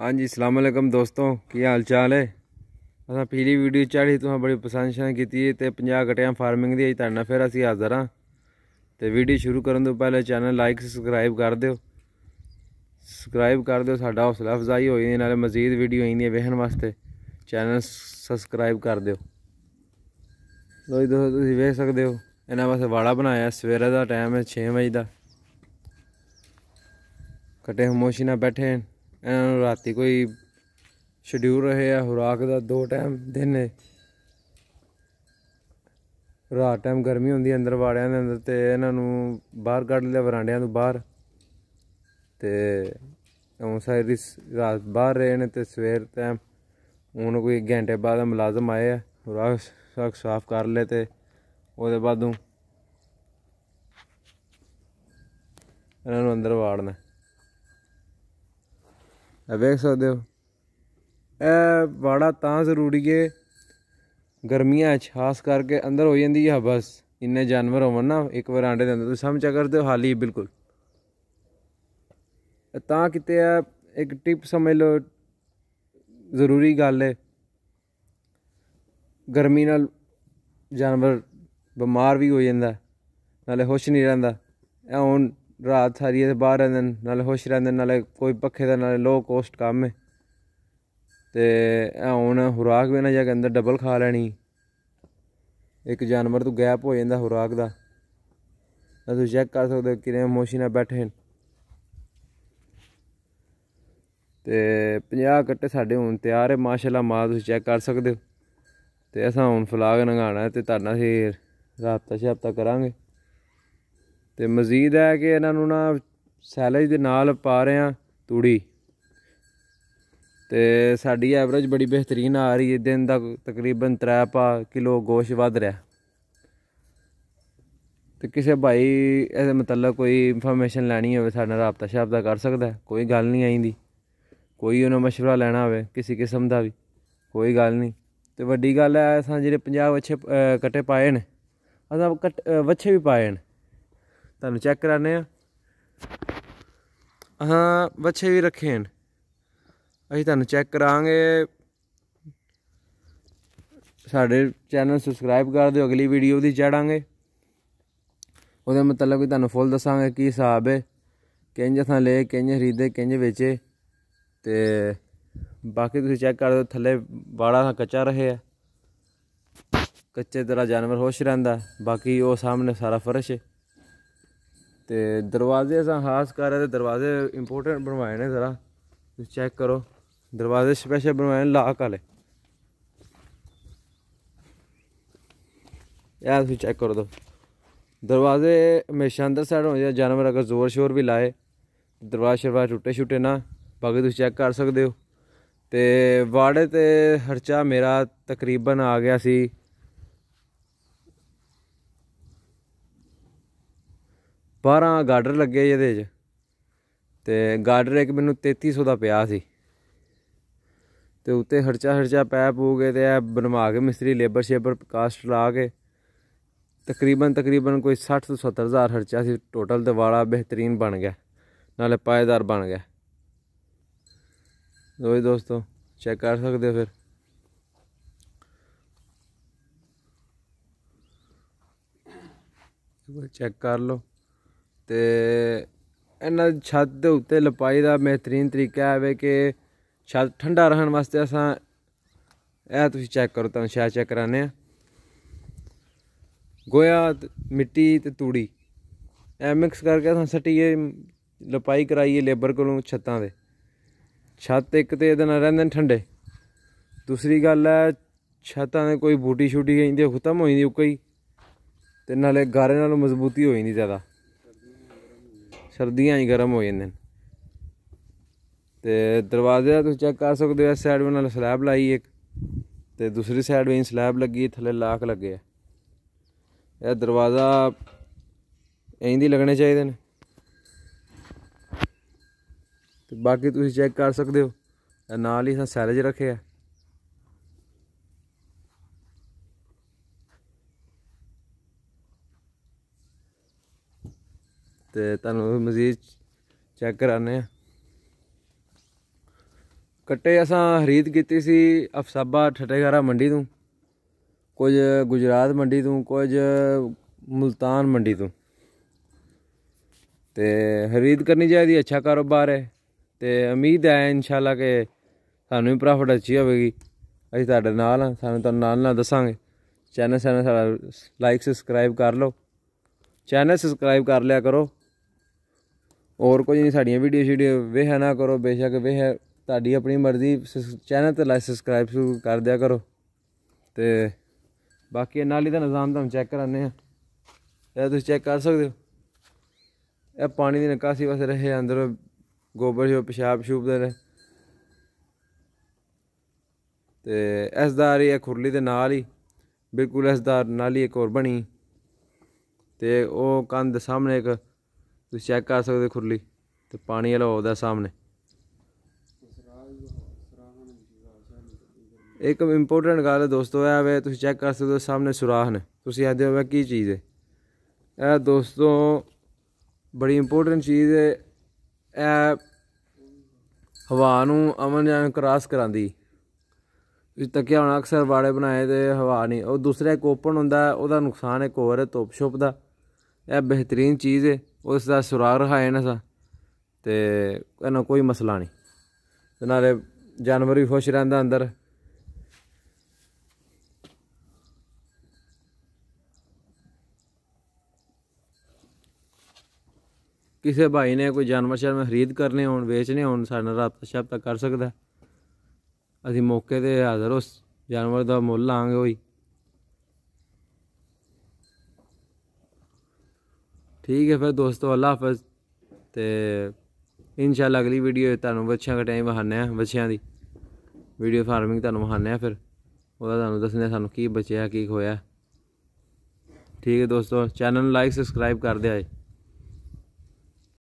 ਹਾਂਜੀ ਅਸਲਾਮ ਅਲੈਕਮ ਦੋਸਤੋ ਕੀ ਹਾਲ ਚਾਲ ਹੈ ਅਸਾਂ ਪਿਛਲੀ ਵੀਡੀਓ ਚਾੜੀ ਤੁਹਾਨੂੰ ਬੜੀ ਪਸੰਦ ਸ਼ਾਂ ਕੀਤੀ ਤੇ 50 ਘਟਿਆਂ ਫਾਰਮਿੰਗ ਦੀ ਅੱਜ ਤੁਹਾਡੇ ਨਾਲ ਫਿਰ ਅਸੀਂ ਹਾਜ਼ਰ ਹਾਂ ਤੇ ਵੀਡੀਓ ਸ਼ੁਰੂ ਕਰਨ ਤੋਂ ਪਹਿਲੇ ਚੈਨਲ ਲਾਈਕ ਸਬਸਕ੍ਰਾਈਬ ਕਰ ਦਿਓ ਸਬਸਕ੍ਰਾਈਬ ਕਰ ਦਿਓ ਸਾਡਾ ਹੌਸਲਾ ਅਫਜ਼ਾਈ ਹੋਈ ਜਾਂਦੀ ਨਾਲੇ ਮਜ਼ੀਦ ਵੀਡੀਓ ਆਈਆਂ ਵੇਖਣ ਵਾਸਤੇ ਚੈਨਲ ਸਬਸਕ੍ਰਾਈਬ ਕਰ ਦਿਓ ਲੋ ਜੀ ਦੋਸਤੋ ਤੁਸੀਂ ਵੇਖ ਸਕਦੇ ਹੋ ਇਹਨਾਂ ਵਾਸਤੇ ਵਾੜਾ ਬਣਾਇਆ ਸਵੇਰੇ ਦਾ ਟਾਈਮ ਹੈ 6 ਵਜੇ ਦਾ ਕਟੇ ਹਮੋਸ਼ੀ ਨਾਲ ਬੈਠੇ ਇਹਨਾਂ ਰਾਤੀ ਕੋਈ ਸ਼ਡਿਊਲ ਰਹੇ ਆ ਹੁਰਾਕ ਦਾ ਦੋ ਟਾਈਮ ਦਿਨ ਨੇ ਰਾਤ ਟਾਈਮ ਗਰਮੀ ਹੁੰਦੀ ਅੰਦਰ ਵਾੜਿਆਂ ਦੇ ਅੰਦਰ ਤੇ ਇਹਨਾਂ ਨੂੰ ਬਾਹਰ ਕੱਢ ਲਿਆ ਵਰਾਂਡਿਆਂ ਤੋਂ ਬਾਹਰ ਤੇ ਉਹ ਸਾਰੀ ਰਾਤ ਬਾਹਰ ਰਹੇ ਨੇ ਤੇ ਸਵੇਰ ਟਾਈਮ ਉਹਨਾਂ ਕੋਈ ਘੰਟੇ ਬਾਅਦ ਮੁਲਾਜ਼ਮ ਆਏ ਆ ਹੁਰਾਕ ਸਾਕ ਸਾਫ਼ ਕਰ ਲਏ ਤੇ ਉਹਦੇ ਬਾਅਦੋਂ ਇਹਨਾਂ ਨੂੰ ਅੰਦਰ ਵਾੜਨਾ ਇਹ ਵੇਖ ਸਕਦੇ ਹੋ ਇਹ ਬਾੜਾ ਤਾਂ ਜ਼ਰੂਰੀ ਹੈ ਗਰਮੀਆਂ 'ਚ ਖਾਸ ਕਰਕੇ ਅੰਦਰ ਹੋ ਜਾਂਦੀ ਹੈ ਬਸ ਇੰਨੇ ਜਾਨਵਰ ਹੋਵਨ ਨਾ ਇੱਕ ਵਾਰ ਆਂਡੇ ਦੇ ਅੰਦਰ ਤੁਸੀਂ ਸਮਝਾ ਕਰਦੇ ਹੋ ਹਾਲੀ ਬਿਲਕੁਲ ਤਾਂ ਕਿਤੇ ਆ ਇੱਕ ਟਿਪ ਸਮਝ ਲਓ ਜ਼ਰੂਰੀ ਗੱਲ ਹੈ ਗਰਮੀ ਨਾਲ ਜਾਨਵਰ ਬਿਮਾਰ ਵੀ ਹੋ ਜਾਂਦਾ ਨਾਲੇ ਹੋਸ਼ ਨਹੀਂ ਰਹਿੰਦਾ ਇਹ ਹੁਣ ਰਾਤ ਸਾਰੀ ਇਹ ਬਾਹਰ ਰਹਿੰਦੇ ਨਾਲ ਹੋਸ਼ ਰਹਿੰਦੇ ਨਾਲੇ ਕੋਈ ਪੱਖੇ ਦਾ ਨਾਲੇ ਲੋ ਕੋਸਟ ਕੰਮ ਹੈ ਤੇ ਹੁਣ ਹੁਰਾਕ ਵੀ ਨਾ ਜਾ ਕੇ ਅੰਦਰ ਡਬਲ ਖਾ ਲੈਣੀ ਇੱਕ ਜਾਨਵਰ ਤੋਂ ਗੈਪ ਹੋ ਜਾਂਦਾ ਹੁਰਾਕ ਦਾ ਤੁਸੀਂ ਚੈੱਕ ਕਰ ਸਕਦੇ ਕਿ ਕਿਵੇਂ ਮੋਸ਼ੀ ਨਾਲ ਬੈਠੇ ਹਨ ਤੇ 50 ਕੱਟੇ ਸਾਡੇ ਹੁਣ ਤਿਆਰ ਹੈ ਮਾਸ਼ਾਅੱਲਾ ਮਾ ਤੁਸੀਂ ਚੈੱਕ ਕਰ ਸਕਦੇ ਹੋ ਤੇ ਅਸਾਂ ਹੁਣ ਫਲਾਗ ਨੰਗਾਣਾ ਤੇ ਤੁਹਾਡਾ ਅਸੀਂ ਸ਼ਾਮ ਤੱਕ ਕਰਾਂਗੇ ਤੇ ਮਜ਼ੀਦ ਹੈ ਕਿ ਇਹਨਾਂ ਨੂੰ ਨਾ ਸੈਲਜ ਦੇ ਨਾਲ ਪਾ ਰਹੇ ਆ ਤੂੜੀ ਤੇ ਸਾਡੀ ਐਵਰੇਜ ਬੜੀ ਬਿਹਤਰੀਨ ਆ ਰਹੀ ਹੈ ਦਿਨ ਦਾ ਤਕਰੀਬਨ 3 ਕਿਲੋ ਗੋਸ਼ ਵਧ ਰਿਹਾ ਤੇ ਕਿਸੇ ਭਾਈ ਇਹਦੇ ਮਤਲਬ ਕੋਈ ਇਨਫੋਰਮੇਸ਼ਨ ਲੈਣੀ ਹੋਵੇ ਸਾਡੇ ਨਾਲ رابطہ ਸ਼ਬਦਾ ਕਰ ਸਕਦਾ ਕੋਈ ਗੱਲ ਨਹੀਂ ਆਈਂਦੀ ਕੋਈ ਉਹਨਾਂ مشورہ ਲੈਣਾ ਹੋਵੇ ਕਿਸੇ ਕਿਸਮ ਦਾ ਵੀ ਕੋਈ ਗੱਲ ਨਹੀਂ ਤੇ ਵੱਡੀ ਗੱਲ ਹੈ ਅਸਾਂ ਜਿਹੜੇ 50 ਵੱਛੇ ਕੱਟੇ ਪਾਏ ਨੇ ਅਸਾਂ ਵੱਛੇ ਵੀ ਪਾਏ ਨੇ ਤੁਹਾਨੂੰ ਚੈੱਕ ਕਰਾਣੇ ਆ ਹਾਂ ਬੱਚੇ ਵੀ ਰੱਖੇ ਹਨ ਅਸੀਂ ਤੁਹਾਨੂੰ ਚੈੱਕ ਕਰਾਂਗੇ ਸਾਡੇ ਚੈਨਲ ਸਬਸਕ੍ਰਾਈਬ ਕਰ ਦਿਓ ਅਗਲੀ ਵੀਡੀਓ ਦੀ ਚੜਾਂਗੇ ਉਹਦੇ ਮਤਲਬ ਕਿ ਤੁਹਾਨੂੰ ਫੁੱਲ ਦੱਸਾਂਗੇ ਕੀ ਹਿਸਾਬ ਹੈ ਕਿੰਜ ਥਾਂ ਲੈ ਕਿੰਜ ਖਰੀਦੇ ਕਿੰਜ ਵੇਚੇ ਤੇ ਬਾਕੀ ਤੁਸੀਂ ਚੈੱਕ ਕਰ ਦਿਓ ਥੱਲੇ ਬਾੜਾ ਕੱਚਾ ਰਹੇ ਆ ਕੱਚੇ ਤਰ੍ਹਾਂ ਜਾਨਵਰ ਹੋਸ਼ ਰਹਿੰਦਾ ਬਾਕੀ ਉਹ ਸਾਹਮਣੇ ਸਾਰਾ ਫਰਸ਼ ਹੈ ਤੇ ਦਰਵਾਜ਼ੇ ਅਸਾਂ ਖਾਸ ਕਰ ਰਹੇ ਦਰਵਾਜ਼ੇ ਇੰਪੋਰਟੈਂਟ ਬਣਵਾਏ ਨੇ ਜ਼ਰਾ ਤੁਸੀਂ ਚੈੱਕ ਕਰੋ ਦਰਵਾਜ਼ੇ ਸਪੈਸ਼ਲ ਬਣਵਾਏ ਨੇ ਲਾਕ ਵਾਲੇ ਯਾ ਤੁਸੀਂ ਚੈੱਕ ਕਰ ਦੋ ਦਰਵਾਜ਼ੇ ਹਮੇਸ਼ਾ ਅੰਦਰ ਸਾਈਡ ਹੋ ਜਾਂ ਜਾਨਵਰ ਅਗਰ ਜ਼ੋਰ ਸ਼ੋਰ ਵੀ ਲਾਏ ਦਰਵਾਜ਼ੇ ਸ਼ਰਵਾਜ਼ਾ ਟੁੱਟੇ ਛੁੱਟੇ ਨਾ ਬਾਕੀ ਤੁਸੀਂ ਚੈੱਕ ਕਰ ਸਕਦੇ ਹੋ ਤੇ ਵਾੜੇ ਤੇ ਖਰਚਾ ਮੇਰਾ ਤਕਰੀਬਨ ਆ ਗਿਆ ਸੀ 12 ਗਾਰਡਰ ਲੱਗੇ ਇਹਦੇ 'ਚ ਤੇ ਗਾਰਡਰ ਇੱਕ ਮੈਨੂੰ 3300 ਦਾ ਪਿਆ ਸੀ ਤੇ ਉੱਤੇ ਖਰਚਾ ਖਰਚਾ ਪੈ ਪੂ ਗਏ ਤੇ ਇਹ ਬਣਵਾ ਕੇ ਮਿਸਤਰੀ ਲੇਬਰ ਸ਼ੇਬਰ ਕਾਸਟ ਲਾ ਕੇ ਤਕਰੀਬਨ ਤਕਰੀਬਨ ਕੋਈ 60 ਤੋਂ 70 ਹਜ਼ਾਰ ਖਰਚਾ ਸੀ ਟੋਟਲ ਤੇ ਵਾਲਾ ਬਿਹਤਰੀਨ ਬਣ ਗਿਆ ਨਾਲੇ ਪਾਇਦਾਰ ਬਣ ਗਿਆ ਦੋਈ ਦੋਸਤੋ ਚੈੱਕ ਕਰ ਸਕਦੇ ਹੋ ਫਿਰ ਚੈੱਕ ਕਰ ਲਓ ਤੇ ਇਹਨਾਂ ਛੱਤ ਦੇ ਉੱਤੇ ਲਪਾਈ ਦਾ ਬਿਹਤਰੀਨ ਤਰੀਕਾ ਹੈ ਵੇ ਕਿ ਛੱਤ ਠੰਡਾ ਰਹਿਣ ਵਾਸਤੇ ਅਸਾਂ ਇਹ ਤੁਸੀਂ ਚੈੱਕ ਕਰੋ ਤਾਂ ਸ਼ਾਇਦ ਚੈੱਕ ਕਰਾਨੇ ਆ ਗੋਇਆ ਮਿੱਟੀ ਤੇ ਤੂੜੀ ਐ ਮਿਕਸ ਕਰਕੇ ਅਸਾਂ ਸਟੀਏ ਲਪਾਈ ਕਰਾਈਏ ਲੇਬਰ ਕੋਲੋਂ ਛੱਤਾਂ ਦੇ ਛੱਤ ਇੱਕ ਤੇ ਇਹਦੇ ਨਾਲ ਰਹਿੰਦੇ ਠੰਡੇ ਦੂਸਰੀ ਗੱਲ ਹੈ ਛੱਤਾਂ ਦੇ ਕੋਈ ਬੂਟੀ ਛੂਟੀ ਜਾਂਦੀ ਖਤਮ ਹੋ ਜਾਂਦੀ ਉਹ ਕੋਈ ਤੇ ਨਾਲੇ ਗਾਰੇ ਨਾਲੋਂ ਮਜ਼ਬੂਤੀ ਹੋਈ ਨਹੀਂ ਜ਼ਿਆਦਾ ਸਰਦੀਆਂ ਹੀ ਗਰਮ ਹੋ ਜਾਂਦੇ ਨੇ ਤੇ ਦਰਵਾਜ਼ੇ ਦਾ ਤੁਸੀਂ ਚੈੱਕ ਕਰ ਸਕਦੇ ਹੋ ਇਸ ਸਾਈਡ ਨਾਲ ਸਲੈਬ ਲਾਈ ਇੱਕ ਤੇ ਦੂਸਰੀ ਸਾਈਡ ਵੀ ਸਲੈਬ ਲੱਗੀ ਥੱਲੇ ਲਾਕ ਲੱਗੇ ਆ ਇਹ ਦਰਵਾਜ਼ਾ ਐਂਦੀ ਲੱਗਣੇ ਚਾਹੀਦੇ ਨੇ ਤੇ ਬਾਕੀ ਤੁਸੀਂ ਚੈੱਕ ਕਰ ਸਕਦੇ ਹੋ ਨਾਲ ਹੀ ਸੈਲਜ ਰੱਖਿਆ ਤੇ ਤੁਹਾਨੂੰ ਮਜ਼ੀਦ ਚੈੱਕ ਕਰਾਣੇ ਆ ਕੱਟੇ ਅਸਾਂ ਖਰੀਦ ਕੀਤੀ ਸੀ ਅਫਸਾਬਾ ਠਟੇਗਾਰਾ ਮੰਡੀ ਤੋਂ ਕੁਝ ਗੁਜਰਾਤ ਮੰਡੀ ਤੋਂ ਕੁਝ ਮਲਤਾਨ ਮੰਡੀ ਤੋਂ ਤੇ ਖਰੀਦ ਕਰਨੀ ਚਾਹੀਦੀ ਅੱਛਾ ਕਾਰੋਬਾਰ ਹੈ ਤੇ ਉਮੀਦ ਹੈ ਇਨਸ਼ਾਅੱਲਾ ਕਿ ਸਾਨੂੰ ਵੀ ਪ੍ਰੋਫਿਟ ਅੱਛੀ ਹੋਵੇਗੀ ਅਸੀਂ ਤੁਹਾਡੇ ਨਾਲ ਹਾਂ ਸਾਨੂੰ ਤੁਹਾਨੂੰ ਨਾਲ ਨਾਲ ਦੱਸਾਂਗੇ ਚੈਨਲ ਸਾਡਾ ਲਾਈਕ ਸਬਸਕ੍ਰਾਈਬ ਕਰ ਲਓ ਚੈਨਲ ਸਬਸਕ੍ਰਾਈਬ ਕਰ ਲਿਆ ਕਰੋ ਹੋਰ ਕੁਝ ਨਹੀਂ ਸਾਡੀਆਂ ਵੀਡੀਓ ਸ਼ੀਡੀਓ ਵੇਖਿਆ ਨਾ ਕਰੋ ਬੇਸ਼ੱਕ ਵੇਖਿਆ ਤੁਹਾਡੀ ਆਪਣੀ ਮਰਜ਼ੀ ਚੈਨਲ ਤੇ ਲਾਈਕ ਸਬਸਕ੍ਰਾਈਬ ਕਰ ਦਿਆ ਕਰੋ ਤੇ ਬਾਕੀ ਨਾਲੀ ਦਾ ਨਿਜ਼ਾਮ ਤਾਂ ਚੈੱਕ ਕਰਾਨੇ ਆ ਇਹ ਤੁਸੀਂ ਚੈੱਕ ਕਰ ਸਕਦੇ ਹੋ ਇਹ ਪਾਣੀ ਦੀ ਨਿਕਾਸੀ ਵਾਸਤੇ ਰਹੇ ਅੰਦਰ ਗੋਬਰ ਜੋ ਪਿਸ਼ਾਬ ਸ਼ੂਬ ਦੇ ਰਹੇ ਤੇ ਦਾ ਇਹ ਖੁਰਲੀ ਦੇ ਨਾਲ ਹੀ ਬਿਲਕੁਲ ਇਸ ਐਸਦਾਰ ਨਾਲੀ ਇੱਕ ਹੋਰ ਬਣੀ ਤੇ ਉਹ ਕੰਧ ਸਾਹਮਣੇ ਇੱਕ ਤੁਸੀਂ ਚੈੱਕ ਕਰ ਸਕਦੇ ਖੁਰਲੀ ਤੇ ਪਾਣੀ ਵਾਲਾ ਆਉਦਾ ਸਾਹਮਣੇ ਇੱਕ ਇੰਪੋਰਟੈਂਟ ਗੱਲ ਹੈ ਦੋਸਤੋ ਇਹ ਵੇ ਤੁਸੀਂ ਚੈੱਕ ਕਰ ਸਕਦੇ ਹੋ ਸਾਹਮਣੇ ਸੁਰਾਖ ਨੇ ਤੁਸੀਂ ਆਦੇ ਹੋਵੇ ਕੀ ਚੀਜ਼ ਹੈ ਇਹ ਦੋਸਤੋ ਬੜੀ ਇੰਪੋਰਟੈਂਟ ਚੀਜ਼ ਹੈ ਇਹ ਹਵਾ ਨੂੰ ਅਮਨ ਜਾਨ ਕਰਾਸ ਕਰਾਂਦੀ ਤੁਸੀਂ ਤੱਕਿਆ ਹੋਣਾ ਅਕਸਰ ਬਾੜੇ ਬਣਾਏ ਤੇ ਹਵਾ ਨਹੀਂ ਉਹ ਦੂਸਰਾ ਕੋਪਨ ਹੁੰਦਾ ਉਹਦਾ ਨੁਕਸਾਨ ਇੱਕ ਹੋਰ ਹੈ ਧੁੱਪ ਛੁੱਪ ਦਾ ਇਹ ਬਿਹਤਰੀਨ ਚੀਜ਼ ਹੈ ਉਸ ਦਾ ਸੁਰਾਗ ਰਹਾਇ ਨਾ ਸਾ ਤੇ ਇਹਨਾਂ ਕੋਈ ਮਸਲਾ ਨਹੀਂ ਤੇ ਨਾਲੇ ਜਾਨਵਰ ਵੀ ਖੁਸ਼ ਰਹਿੰਦਾ ਅੰਦਰ ਕਿਸੇ ਭਾਈ ਨੇ ਕੋਈ ਜਾਨਵਰ ਸ਼ਰਮ ਮੈਂ ਖਰੀਦ ਕਰਨੇ ਹੋਣ ਵੇਚਨੇ ਹੋਣ ਸਾਡੇ ਨਾਲ ਰਾਬਤਾ ਤੱਕ ਕਰ ਸਕਦਾ ਅਸੀਂ ਮੌਕੇ ਤੇ ਹਾਜ਼ਰ ਉਸ ਜਾਨਵਰ ਦਾ ਮੁੱਲ ਲਾਂਗੇ ਹੋਈ ਠੀਕ ਹੈ ਫਿਰ ਦੋਸਤੋ ਅੱਲਾ ਹਾਫਿਜ਼ ਤੇ ਇਨਸ਼ਾਅੱਲਾ ਅਗਲੀ ਵੀਡੀਓ ਤੁਹਾਨੂੰ ਬੱਚਿਆਂ ਦਾ ਟਾਈਮ ਵਹਾਨੇ ਆ ਬੱਚਿਆਂ ਦੀ ਵੀਡੀਓ ਫਾਰਮਿੰਗ ਤੁਹਾਨੂੰ ਵਹਾਨੇ ਆ ਫਿਰ ਉਹਦਾ ਤੁਹਾਨੂੰ ਦੱਸਣਾ ਸਾਨੂੰ ਕੀ ਬਚਿਆ ਕੀ ਖੋਇਆ ਠੀਕ ਹੈ ਦੋਸਤੋ ਚੈਨਲ ਨੂੰ ਲਾਈਕ ਸਬਸਕ੍ਰਾਈਬ ਕਰ ਦਿਓ